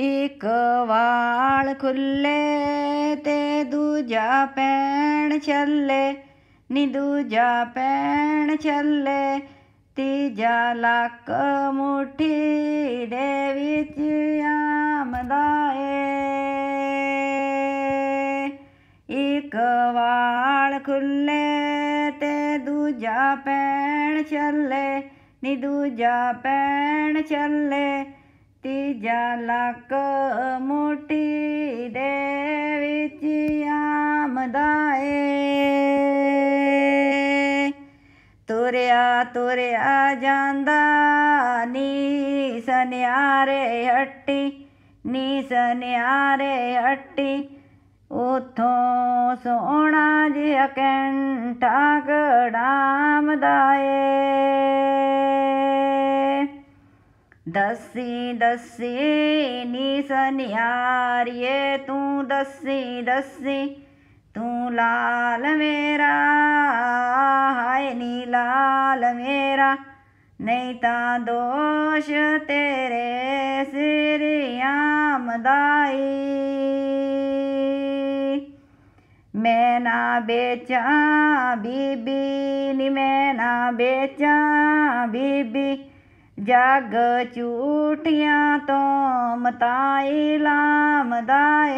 ਇੱਕ ਵਾਲ ਖੁੱਲੇ ਤੇ ਦੂਜਾ ਪੈਣ ਛੱਲੇ ਨੀ ਦੂਜਾ ਪੈਣ ਛੱਲੇ ਤੀਜਾ ਲੱਕ ਮੁਠੀ ਦੇ ਵਿੱਚ ਆਮਦਾ ਏ ਇੱਕ ਵਾਲ ਖੁੱਲੇ ਤੇ ਦੂਜਾ ਪੈਣ ਛੱਲੇ ਨੀ ਦੂਜਾ ਪੈਣ ਛੱਲੇ ਤੀਜਾ ਲੱਕ ਮੋਟੀ ਦੇ ਵਿੱਚ ਆਮਦਾਏ ਤੁਰਿਆ ਤੁਰਿਆ ਜਾਂਦਾ ਨੀ ਸਨਿਆਰੇ ਹੱਟੀ ਨੀ ਸਨਿਆਰੇ ਹੱਟੀ ਉਥੋਂ ਸੋਣਾ ਜਿਹਾ ਕੰਟਾ ਗੜਾਮਦਾਏ दसी दसी नी सनिहार ये तू दसी दसी तू लाल मेरा हाय नी लाल मेरा नहीं ता दोष तेरे सिरियामदाई मैं ना बेचा बीबी नी मैं ना बेचा बीबी ਜਗ ਝੂਠੀਆਂ ਤੋਂ ਮਤਾਈ ਲਾਮਦਾਏ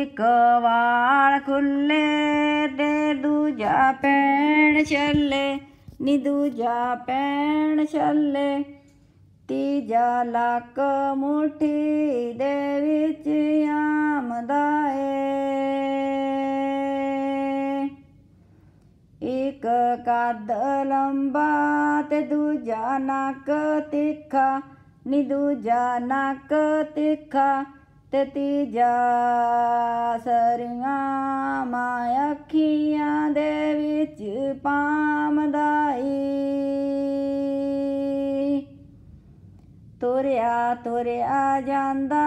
ਇਕ ਵਾਲ ਖੁੱਲੇ ਤੇ ਦੂਜਾ ਪੈਣ ਛੱਲੇ ਨੀ ਦੂਜਾ ਪੈਣ ਛੱਲੇ ਤੀਜਾ ਲੱਕ ਮੁਠੀ ਦੇ ਵਿੱਚ ਆਮਦਾ ਕਦ ਲੰਬਾ ਤੇ ਦੂਜਾ ਨਕ ਤਿੱਖਾ ਨੀ ਦੂਜਾ ਨਕ ਤਿੱਖਾ ਤੇ ਤੀਜਾ ਸਰੀਆਂ ਮਾਂ ਅੱਖੀਆਂ ਦੇ ਵਿੱਚ ਪਾਮਦਾਈ ਤੁਰਿਆ ਤੁਰਿਆ ਜਾਂਦਾ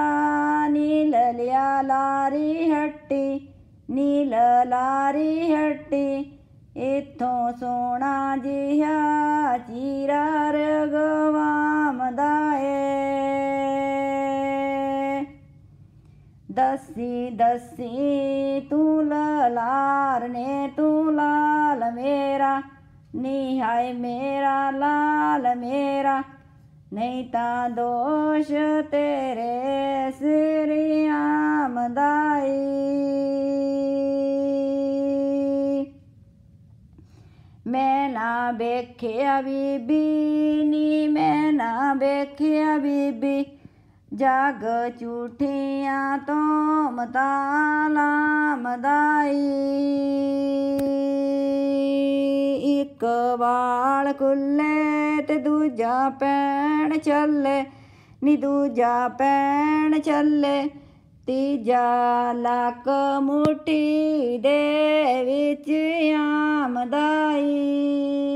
ਨੀਲ ਲਿਆ ਲਾਰੀ ਹੱਟੀ ਨੀਲ ਲਾਰੀ ਹੱਟੀ ਇਥੋਂ ਸੋਣਾ ਜਿਹਾ ਚੀਰਾ ਰਗਵਾ ਦਾਏ ਦਸੀ ਦਸੀ ਤੂੰ ਲਾਲਾਰ ਨੇ ਤੂੰ ਲਾਲ ਮੇਰਾ ਨੀ ਮੇਰਾ ਲਾਲ ਮੇਰਾ ਨਹੀਂ ਤਾਂ ਦੋਸ਼ ਤੇਰੇ ਸਿਰ ਆਮਦਾਈ मैना बेख्या बीबी नी मैना बेखिया बीबी जग झूठिया तो मताला मदाई एक बाल खुले ते दूजा पैण चले नी दूजा पैण चले तीजा लक मुठी दे ਵਿੱਚ ਆਮਦਾਈ